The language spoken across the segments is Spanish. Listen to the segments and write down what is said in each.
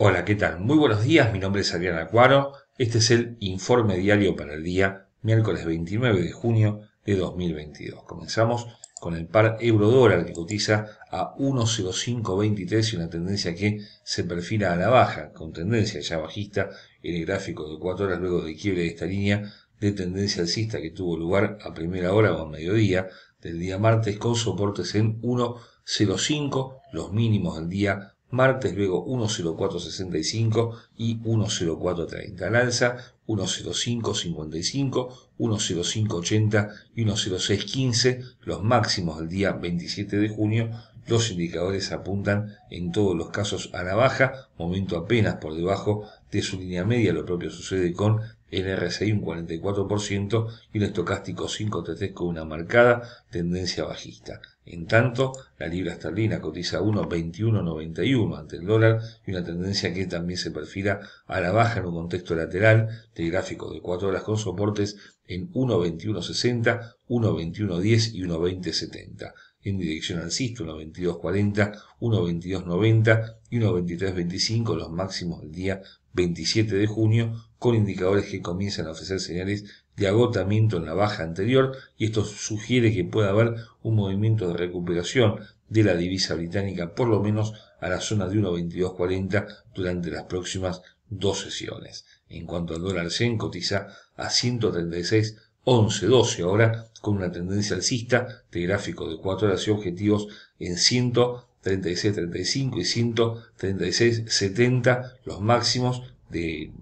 Hola, ¿qué tal? Muy buenos días, mi nombre es Adrián Acuaro, este es el informe diario para el día miércoles 29 de junio de 2022. Comenzamos con el par euro dólar que cotiza a 1.0523 y una tendencia que se perfila a la baja, con tendencia ya bajista en el gráfico de 4 horas luego de quiebre de esta línea de tendencia alcista que tuvo lugar a primera hora o a mediodía del día martes con soportes en 1.05, los mínimos del día martes luego 1.0465 y 1.0430. Al alza 1.0555, 1.0580 y 1.0615, los máximos del día 27 de junio. Los indicadores apuntan en todos los casos a la baja, momento apenas por debajo de su línea media. Lo propio sucede con el RSI un 44% y el estocástico 533 con una marcada tendencia bajista. En tanto, la libra esterlina cotiza 1,2191 ante el dólar y una tendencia que también se perfila a la baja en un contexto lateral de gráfico de 4 horas con soportes en 1,2160, 1,2110 y 1,2070 en dirección al alcista, 1.22.40, 1.22.90 y 1.23.25, los máximos del día 27 de junio, con indicadores que comienzan a ofrecer señales de agotamiento en la baja anterior y esto sugiere que pueda haber un movimiento de recuperación de la divisa británica por lo menos a la zona de 1.2240 durante las próximas dos sesiones. En cuanto al dólar se cotiza a 136.1112 ahora, con una tendencia alcista de gráfico de 4 horas y objetivos en 100 36, 35 y 136, 70, los máximos de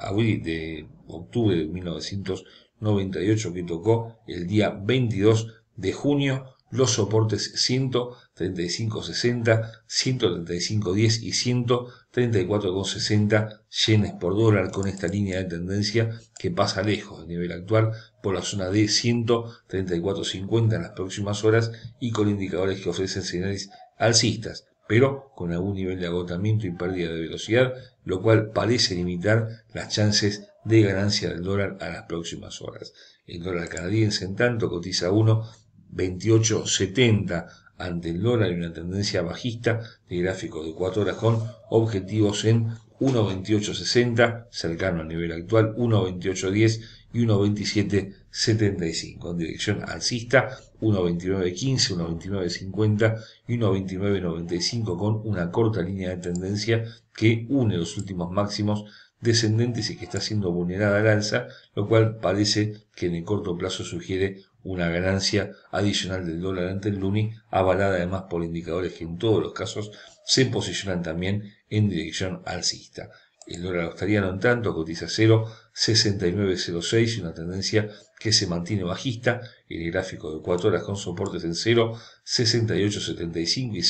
de octubre de 1998 que tocó el día 22 de junio, los soportes 135, 60, 135, 10 y 134,60 yenes por dólar con esta línea de tendencia que pasa lejos del nivel actual por la zona de 134,50 en las próximas horas y con indicadores que ofrecen señales alcistas, pero con algún nivel de agotamiento y pérdida de velocidad, lo cual parece limitar las chances de ganancia del dólar a las próximas horas. El dólar canadiense, en tanto, cotiza 1,2870 ante el dólar y una tendencia bajista de gráfico de 4 horas con objetivos en 1.28.60, cercano al nivel actual, 1.28.10 y 1.27.75. En dirección alcista, 1.29.15, 1.29.50 y 1.29.95 con una corta línea de tendencia que une los últimos máximos descendentes y que está siendo vulnerada al alza, lo cual parece que en el corto plazo sugiere una ganancia adicional del dólar ante el luni, avalada además por indicadores que en todos los casos se posicionan también en dirección alcista. El dólar no en tanto, cotiza 0,6906 y una tendencia que se mantiene bajista en el gráfico de 4 horas con soportes en 0,6875 y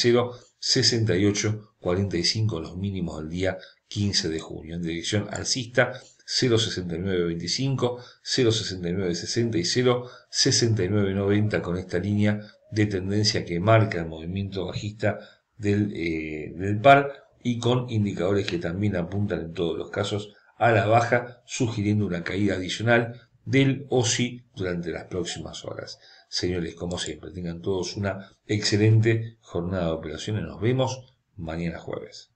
0,6845 los mínimos del día 15 de junio. En dirección alcista, 06925, 06960 y 06990 con esta línea de tendencia que marca el movimiento bajista del, eh, del par y con indicadores que también apuntan en todos los casos a la baja, sugiriendo una caída adicional del OSI durante las próximas horas. Señores, como siempre, tengan todos una excelente jornada de operaciones. Nos vemos mañana jueves.